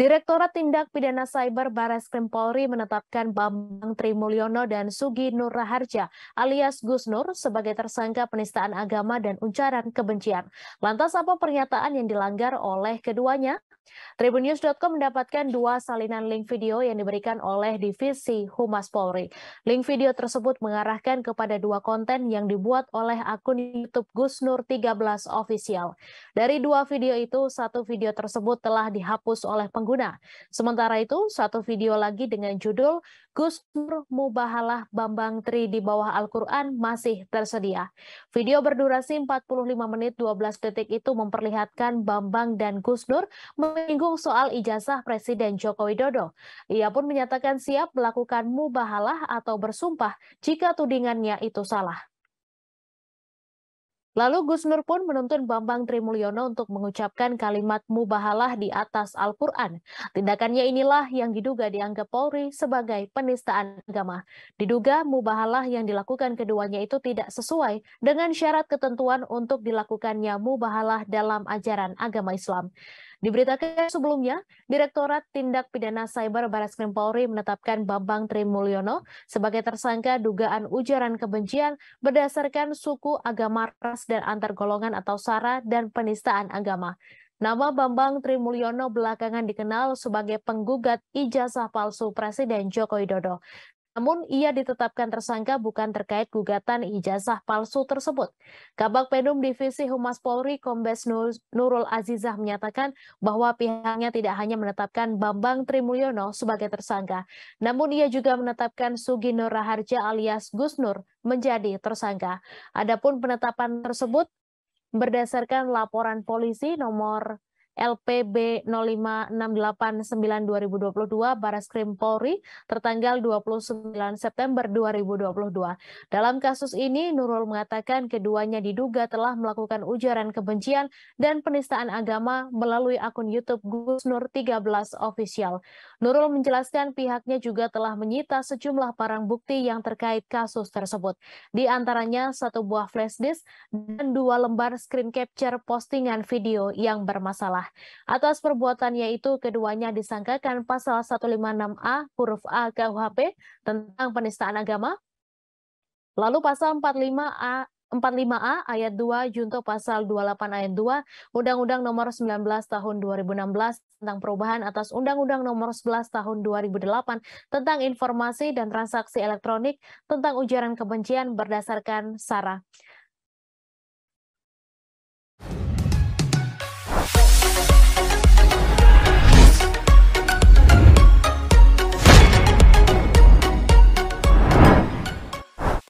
Direktorat Tindak Pidana Cyber Baris Krim Polri menetapkan Bambang Trimulyono dan Sugi Nur Raharja alias Gus Nur sebagai tersangka penistaan agama dan ujaran kebencian. Lantas apa pernyataan yang dilanggar oleh keduanya? Tribunnews.com mendapatkan dua salinan link video yang diberikan oleh Divisi Humas Polri. Link video tersebut mengarahkan kepada dua konten yang dibuat oleh akun YouTube Gusnur 13 Official. Dari dua video itu, satu video tersebut telah dihapus oleh pengguna. Sementara itu, satu video lagi dengan judul Gus Nur Mubahalah Bambang Tri di bawah Al-Quran masih tersedia. Video berdurasi 45 menit 12 detik itu memperlihatkan Bambang dan Gus Gusnur menyinggung soal ijazah Presiden Joko Widodo. Ia pun menyatakan siap melakukan mubahalah atau bersumpah jika tudingannya itu salah. Lalu Gus Nur pun menuntun Bambang Trimulyono untuk mengucapkan kalimat mubahalah di atas Al-Quran. Tindakannya inilah yang diduga dianggap Polri sebagai penistaan agama. Diduga mubahalah yang dilakukan keduanya itu tidak sesuai dengan syarat ketentuan untuk dilakukannya mubahalah dalam ajaran agama Islam. Diberitakan sebelumnya, Direktorat Tindak Pidana Cyber Baris Krim Polri menetapkan Bambang Trimulyono sebagai tersangka dugaan ujaran kebencian berdasarkan suku agama ras dan antar golongan atau SARA dan penistaan agama. Nama Bambang Trimulyono belakangan dikenal sebagai penggugat ijazah palsu Presiden Joko Widodo. Namun, ia ditetapkan tersangka bukan terkait gugatan ijazah palsu tersebut. Kabak Penum Divisi Humas Polri, Kombes Nurul Azizah menyatakan bahwa pihaknya tidak hanya menetapkan Bambang Trimulyono sebagai tersangka, namun ia juga menetapkan Sugino Raharja alias Gus Nur menjadi tersangka. Adapun penetapan tersebut berdasarkan laporan polisi nomor LPB 056892022 9 2022 Polri tertanggal 29 September 2022. Dalam kasus ini, Nurul mengatakan keduanya diduga telah melakukan ujaran kebencian dan penistaan agama melalui akun YouTube Gus Nur 13 Official. Nurul menjelaskan pihaknya juga telah menyita sejumlah barang bukti yang terkait kasus tersebut. Di antaranya satu buah flash disk dan dua lembar screen capture postingan video yang bermasalah bersalah. Atas perbuatannya itu keduanya disangkakan pasal 156A huruf A KUHP tentang penistaan agama. Lalu pasal 45A 45A ayat 2 junto pasal 28 ayat 2 Undang-Undang Nomor 19 Tahun 2016 tentang perubahan atas Undang-Undang Nomor 11 Tahun 2008 tentang informasi dan transaksi elektronik tentang ujaran kebencian berdasarkan SARA.